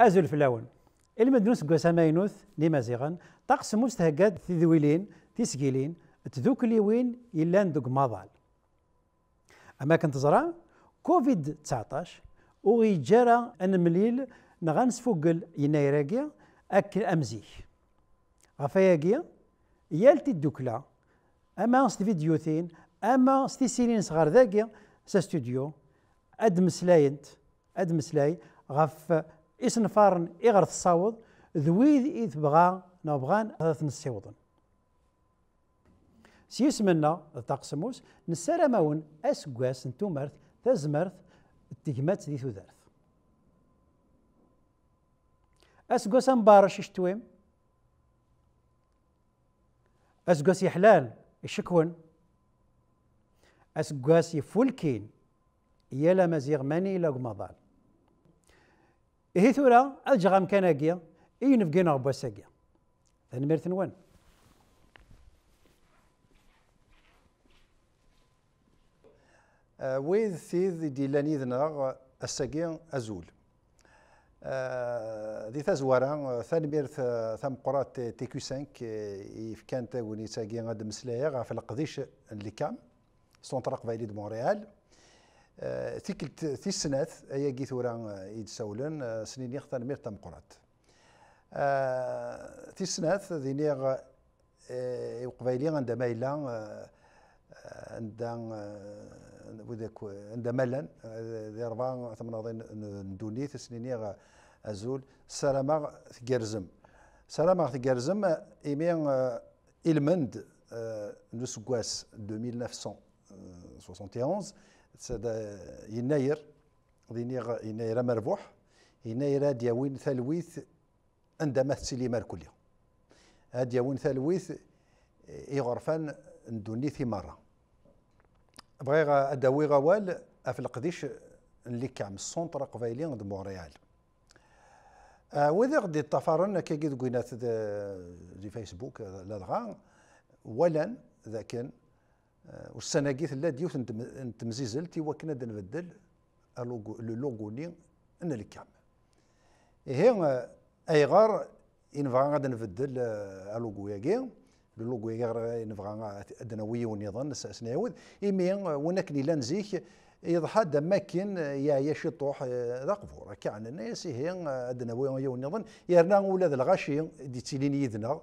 أزول فلاون المدنوس ماينوث لمزيغا طقس في ذويلين تسجيلين تذوك ليوين يلان دوك مضال أما كنت تزرع كوفيد 19 وغيجارة أن مليل نغانس فوقل ينايراكيا أكل أمزيك غفاياقيا يالتي الدوكلا أما ستفيديوثين أما سيرين صغار ذاكيا سا ستوديو أدمسلاينت أدمسلاي غف إسنفارن إغر تصاوض ذويذ إذ بغا نبغان ثلاث نسيوضن سيسمنا تقسموس نسارمون أسقاس نتومرت تزمرت التجمات ذي تودارت أسقاس مبارش إشتويم أسقاس يحلال يشكون أسقاس يفولكين يلا مزيغ ماني لا هي ثورة الجغام كناقية إيه نفقين أغبوا الساقية ثاني ميرت نوان آه، ويذ ثيذ دي لاني ذنغ الساقية أزول ذي آه، تزوارا ثاني ميرت ثام قرات تيكو سانك إيف كانت ونساقية غد مسلايا غا في القديش اللي كان سنترق فايلي مونريال آه، تيكت تيسنات هي كي إيد آه، يتسولن آه، سنين يختار مير تمقرات سنات ذينيغ وقبايلي عندما إلا عندما وذاك عندما لان ذي ربع ثمناضين ندوني يغ أزول سلامة تقرزم سلامة تقرزم إيمين إلمند نسقواس 2971 سادة يناير ديني يناير مربوح يناير وين ثلويث عندما تسلي ماركولي وين ثلويث إغرفان آه، ندوني في مرة بغيغ أداوي غوال أف القديش اللي كعم السونطرا قبايلي عند مونريال آه وإذا غدي الطفرن كي قد قينات آه، دي فيسبوك لا دغا ولا ذاك والسنه كي تلا ديوث نتمزيزلتي وكنا نبدل لو لوغو لي ان الكام هي ايغار فغا غادي نبدل آه، لوغو ياكي لوغو ياكي ينبغى ادنوي ونظن سنعود ايمي وناك لا نزيك يضحى دماكن يا يا شطوح آه، ذا قبور كاع الناس هي آه، ادنوي ونظن يرنا ولاد الغاشي دي تيليني يدنا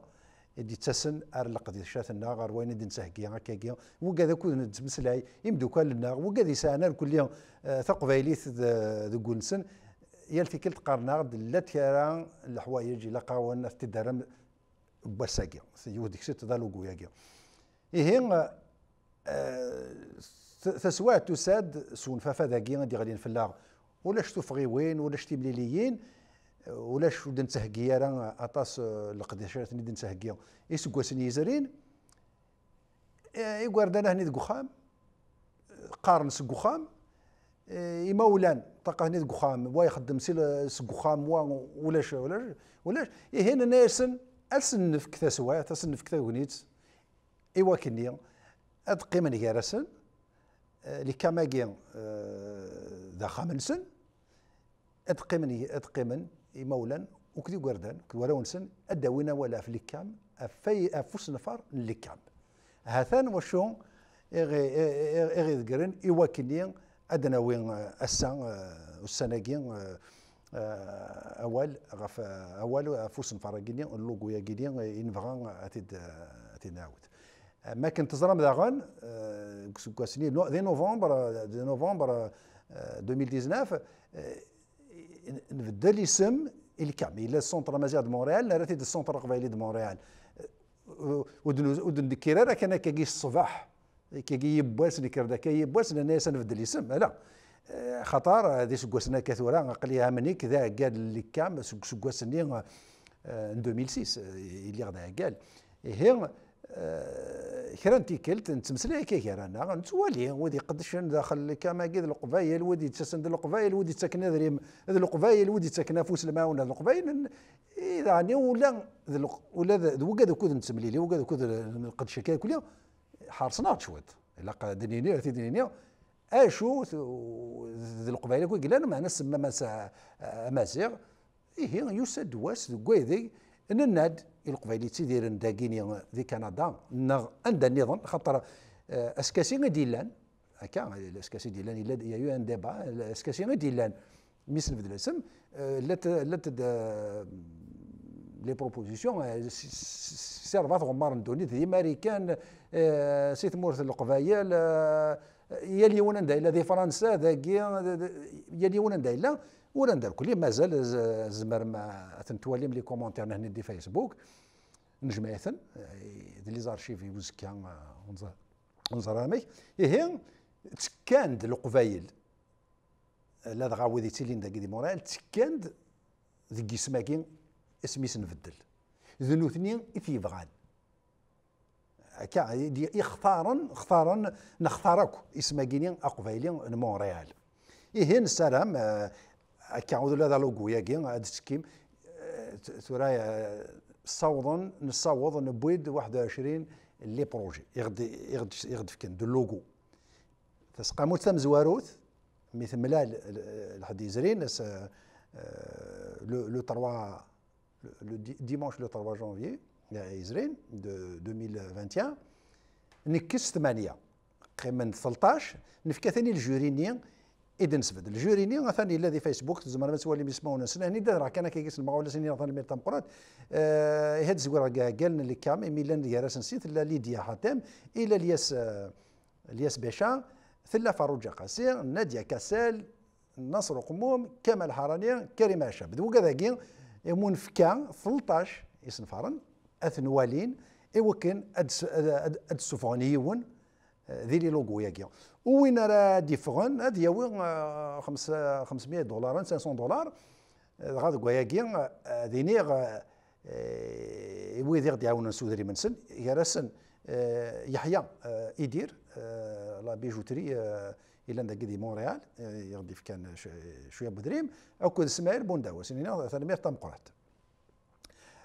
دي تسن ار شات النار وين آه، دي نسهكي هكاكي وكذا كود نتمسلاي يمدوكالنا وكذا سانا الكل تقبايليت ذوك نسن يال كلت تقارنا لا تيران الحوايج الا في الدرم بوساكي يوديك ست ذا لوكو ياكي إيه آه، تسوات تساد سون فافا ذاكي غادي غادي نفلاغ ولا شتو فغيوين ولا شتي مليليين ولاش ودن تهكية راه أطاس آه، القداشات ندن تهكية إسكواسن يزرين إيه، يقاردنا هني ذك قارن سك يمولان إيه، طاقة هني ذك وا يخدم سيل آه، سك وا ولاش ولاش ولاش إيه، هنا ناسن في كثا سوا في كثا غنيت إوا كنيا أد قيمة نيارسن آه، لي كاماكي ذا خامنسن أد قيمة أد مولا وكذي قردان ولا ونسن أدوينا ولا في لكام أفي أفوس نفر لكام هاثان وشو إغي إغي ذكرين إواكني أدنا وين السان السناكين أول غف أول أفوس نفر كيني اللوغو يا كيني إنفغا أتد أتيناوت ما كنت تزرم داغن كسنين دي نوفمبر دي نوفمبر 2019 آه، نبدل اسم الكعبي الا السونتر مازيغ دو مونريال لا دو السونتر قبايلي دو مونريال أه، ودن دكيرا راه كان كيجي الصباح كيجي يبواس نكر داك يبواس انا نبدل اسم لا أه، خطر هذه سكواسنا كثوره نقليها مني كذا قال اللي كام سكواسني 2006 أه، اللي غدا قال هي إيه، آه، كرا تيكلت نتمسلي كي كرا نتوالي ودي قدش داخل كما قيد القبايل ودي تسن القبايل ودي تسكن ذريم ذ القبايل ودي تسكن فوس الماون ذ القبايل اذا يعني ولا ولا وكاد كود نتملي لي وكاد كود نقد شكايه كل حارسنا شويت الا دنيني ثي دنيني اشو ذ القبايل كي قلنا معنا سما ماسيغ ايه يسد واس كويدي الناد القبيلي تيديرن داكيني في كندا نغ عند نظام خاطر آه، اسكاسي غادي لان هكا اسكاسي ديلان الا يا يو ان ديبا اسكاسي غادي لان ميس نبدل الاسم آه، لا لا لي بروبوزيسيون سيرفات غمار ندوني ذي ماريكان سيت مورث القبايل يا اليوم دايلا دي فرنسا ذاكي يا اليوم دايلا ولا ندير كل مازال زمر ما تنتوليم لي كومونتير هنا دي فيسبوك نجمعتن لي زارشيف وزكا ونزر رامي إيه تكاند القبايل لا دغا ويدي تيلين داكي دي مورال تكاند ذكي اسماكي ذنو اثنين ذنوثني يبغان هكا يختارن اختارا نختارك اسماكيني اقبايلين مونريال إيه نسلام هكا عاود هذا لوغو ياكي هذا آه، السكيم آه، تورايا آه، صوضا نصوض نبويد 21 لي بروجي يغد يغد يغد فكن دو لوغو تسقاموت ثم زواروث مي ثملا لحد يزرين ناس لو 3 لو ديمونش لو 3 جانفي يزرين دو 2021 نكس ثمانيه قيمه 13 نفكا ثاني الجوري اذن سفد ني ثاني الذي فيسبوك زعما ما سوالي يسمعونا سناني راه كان كيكس ولا سنين ثاني ميل تمقرات آه، هاد زوير قالنا اللي كام ميلان راس نسيت لا ليديا حاتم الى الياس الياس آه، باشا ثلا فاروج قاسير ناديه كاسال نصر قموم كمال حراني كريم كذا ذو يمون فكا 13 اسم فارن اثنوالين ايوكن اد اد, آه، ذي لي لوغو ياكي وين راه ديفغون هاد وين 500 آه، دولار 500 دولار غاد آه، كوياكي دينيغ ويدي غادي يعاونوا نسودري منسن راسن يحيى ادير آه، لا بيجوتري الى عندك دي مونريال يغدي في كان شويه بدريم كود اسماعيل بونداوس هنا تنمير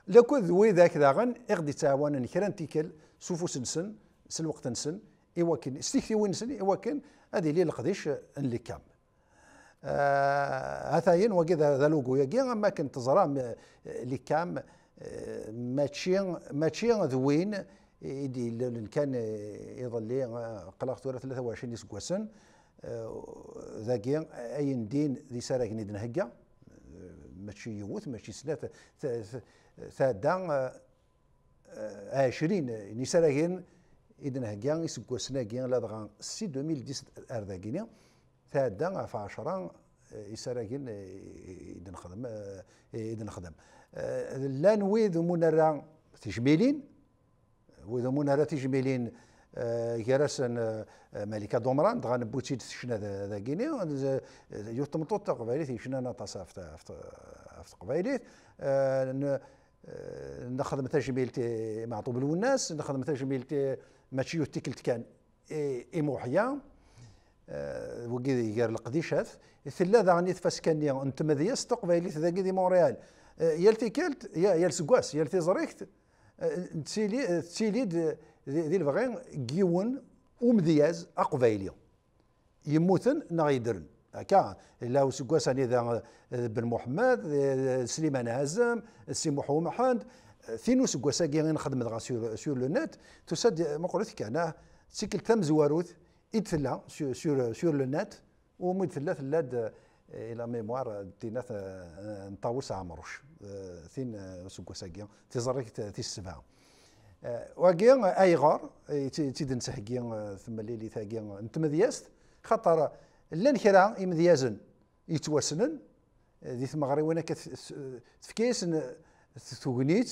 لو كود ذوي ذاك داغن يغدي تاوان كرا تيكل سنسن سن سلوقت نسن إوكن استيكتي وينسني إوكن هذه لي لقديش اللي كام آه هثاين وكذا ذا لوغو يجي ما كنت تزرى اللي كام آه، ماشي ماشي ذوين يدي كان يظل قلقت ولا 23 سكواسن ذاكي اين دين ذي ساراكني دنهقة آه، ماشي يوث ماشي سنة ثادا آه، عشرين نساراكن إذن هكا يسكو سنا كي لادغا سي 2010 أردا كينيا تادا غا عشرة آه، يسارا كين آه، إذن خدم آه، إيه، إذن خدم لا نويذ منرا تجميلين ويذ منرا تجميلين يرسن ملكة دومران دغان بوتشي تشنا ذا كينيا يوتمطو تا قبيلي تشنا نطاسا في قبيلي نخدم تجميل مع طوب الناس نخدم تجميل ماشي تيكلت كان اي موحيا آه، وكي غير القديشات ثلا ذاغني تفاس كان نتمذيس تقبيليت ذاكي دي مونريال آه، يا التيكلت يا يا سكواس يا تيزريكت آه، تسيلي تسيلي دي الفغين كيون ومدياز اقبايلي يموتن نا غيدرن هكا لا سكواس بن محمد سليمان هازم سي محمد فين غير نخدم سور سور لو نت توساد مقولت كان سيكل تم زواروث يدثلا سور سور سور لو نت ومد ثلا الى ميموار تينات آه، نطاوس عمروش ثين سكواساكي تيزريك تي السبعه واكي ايغور تيدن سهكي ثم ليلي ثاكي نتمذياست خاطر لان كرا يمذيازن يتواسنن آه، ديث ثمغري وانا آه، كتفكيس تثونيت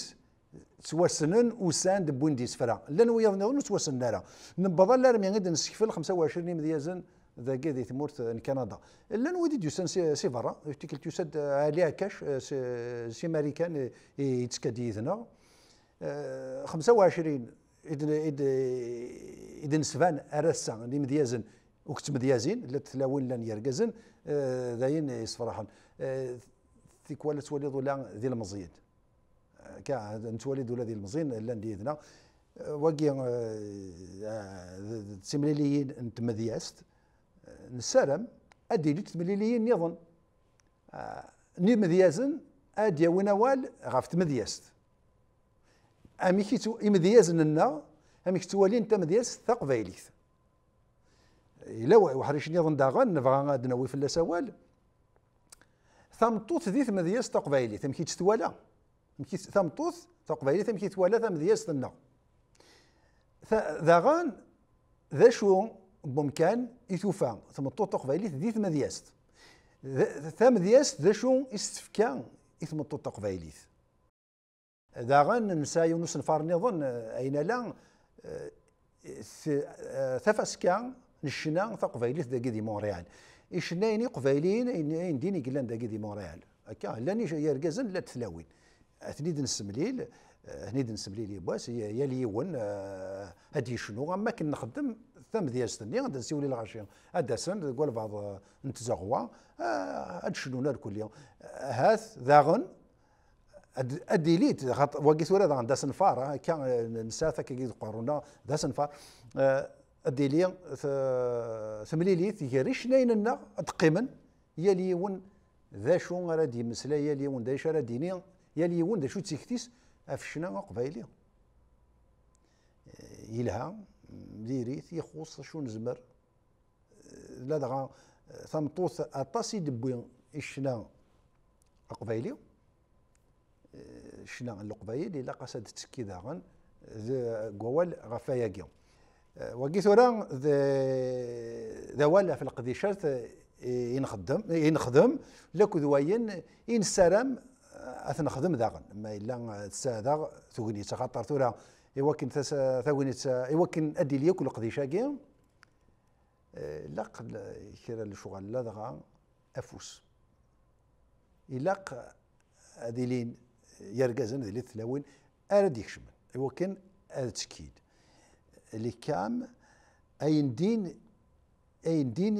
توسنن وسان بوندي سفرا لان نويا نظن توسنن لا نبض لا رمي غادي نسكفل 25 مديازن ذاك ذي ثمورت كندا لان ودي سان سي فرا تيكل تيوسد عليها كاش سي ماريكان يتسكدي يذنا 25 إذن إذن سفان أرسا اللي مديازن وكت مديازين لا تلاوين لا يرقزن ذاين يصفرحن ثيك ولا توليض ولا ذي المزيد كنتوالد ولادي المزين لان وكي واكي انت مدياست آه، نسالم ادي لي تمليليين نظن آه، ني مذيازن ادي ونوال غاف تمذياست امي كيتو لنا امي كتوالي انت مذياست تقبايليت الا وحريش نيضن داغن نبغى نوي في السوال ثمطوط ذي تمذياست تقبايليت امي كيتوالى مكيس تمطوط تقبيلية مكي توالا تمذياز تنا ذاغان ذا شو بمكان يتوفى ثم الطوط ذي ثم دي ثم تمذياست ذا شو استفكا يتمطوط ذا غان نسا يونس نفار نظن اين لا تفاسكا نشنا تقبيلية ذا كيدي مونريال إشنايني قبيلين إن ديني قلان داكي كيدي مونريال هكا لاني يرقزن لا تثلاوين اثنيد نسمليل هنيد نسمليل يبواس يا ليون آه، هادي شنو اما كنخدم نخدم ثم ديال ستني غادي نسيولي الغاشي هذا سن تقول بعض آه، نتزغوا آه، هاد شنو الكل يوم هاث ذاغن اديليت خط واقي ثورة سنفار كان نساثا كي قرونا دا سنفار اديلي ثمليليت يريش ناين النا تقيمن يا ليون ذا شو غادي مسلا يا ليون ذا شو غادي يلي يون داشو تيكتيس افشنا قبايلي يلها ديريث يخص شون زمر لا دغا ثمطوس اطاسي دبوين اشنا قبايلي شنا القبايل الا قصد تسكي داغا ذا غوال غفاياكي وكيثورا ذا ذا والا في القديشات ينخدم ينخدم لكو ذوين ينسرم اثنا خدم داغن ما الا تسادا تغنيت خاطر تورا يوكن تغنيت يوكن ادي لي كل قضي قديشاكي لاق كرا الشغل لا دغا افوس إلاق أديلين يرقزن ذي الثلاوين أرد يكشمن وكان أتسكيد اللي كام أين دين أين دين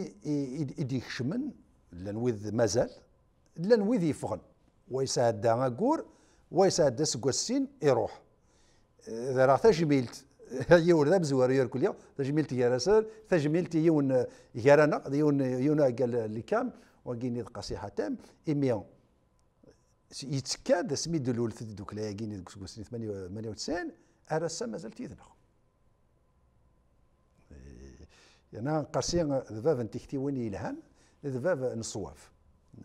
يدي يكشمن لنوذ مازال لنوذ يفغن ويسعد ويساعد دس سكوسين يروح راه تجميلت يور ذا مزوار يركل يوم تجميلت يرسل تجميلت يون يرانا يون يون قال اللي كام وقيني قصيحة تام إميون يتكاد سمي دلول دوك لا يقيني سكوسين 98 أرسا مازال تيذبح أنا إيه، قرسي ذباب وين يلهان ذباب نصواف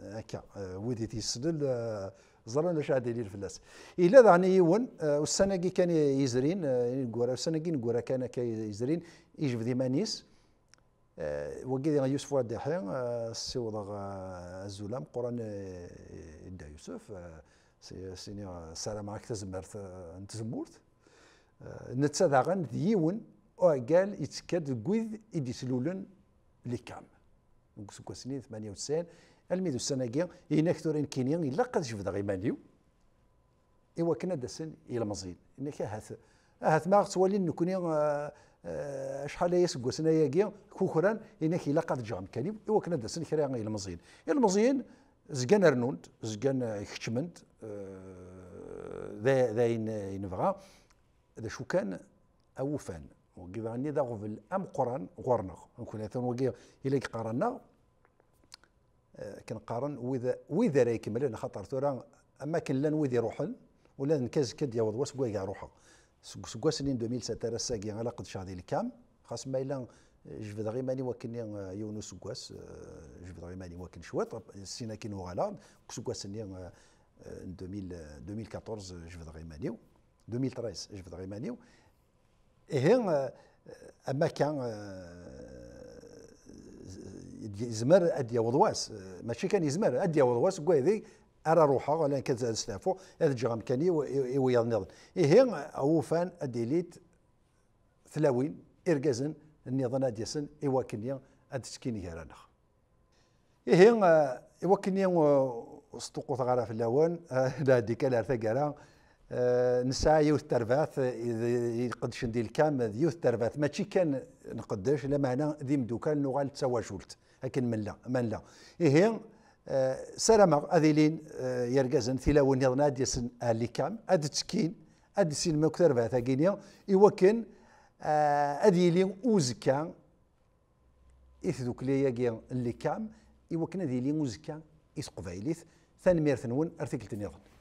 هكا آه، ودي تيسلل آه، زرنا اش عاد يدير فلاس الا ذعني يون والسناقي آه، كان يزرين نقول السناقي نقول كان كي يزرين يجبد مانيس وكيدي يوسف واد حي السيوض الزلام قران يدا يوسف سيني سلام عليك تزمرت نتسادا غن ديون وقال يتكاد كويد يدي سلولن لي كام سنين 98 الميدو السناقيا هناك ثورين كينيا إلا قد جبد غيمانيو إوا كنا دسن إلى مزيد إنك هات هات ما غتولي نكوني آه، آه، شحال هي سكوسنا ياكي كوكرا إنك إلا قد جام كاني إوا كنا دسن كرا إلى مزيد إلى مزيد زقان رنونت زقان يكتمنت آه، ذا ذا ينبغى ذا شو كان أوفان وقيف عني ذا غفل أم قران غورنا نكون ثان إلا قرانا كنقارن واذا واذا راه يكمل على خاطر ترى اما كان لا ويدي يروحن ولا نكاز كد يوض واس كاع روحو سكوا سنين 2007 راه ساكي على قد شادي الكام خاص ما الا جبد غير ماني وكني آه، يونس سكواس آه، جبد غير ماني وكن شويط سينا كي نوغالا سكوا سنين 2014 جبد غير ماني 2013 جبد غير ماني هي اما كان آه، يزمر اديا وضواس آه، ماشي كان يزمر اديا وضواس كويدي ارى روحها ولا كتستافو هذا جرام كان ويا نظن ايه اوفان اديليت ثلاوين ارجازن النظام اديسن ايوا كنيا ادسكيني هيرانا ايه آه، ايوا كنيا سطوقوط غارة في اللوان آه، لا ديك لا ثقالة نسعى يوث ترفاث يقدش ندير الكام يوث ترفاث ماشي كان نقدش لا معنى ذي مدوكان نغال تسوى جولت لكن من لا من لا إيه آه، سلام أذيلين آه، يرجزن ثلاون يضنا ديسن آلي كام أد تشكين أد سين مكتر فاتا جينيا إيوكن آه، أذيلين أوزكا إثذوك ليا جيان اللي كام إيوكن أذيلين أوزكا إثقبايليث ثاني ميرثنون أرتكلت نظن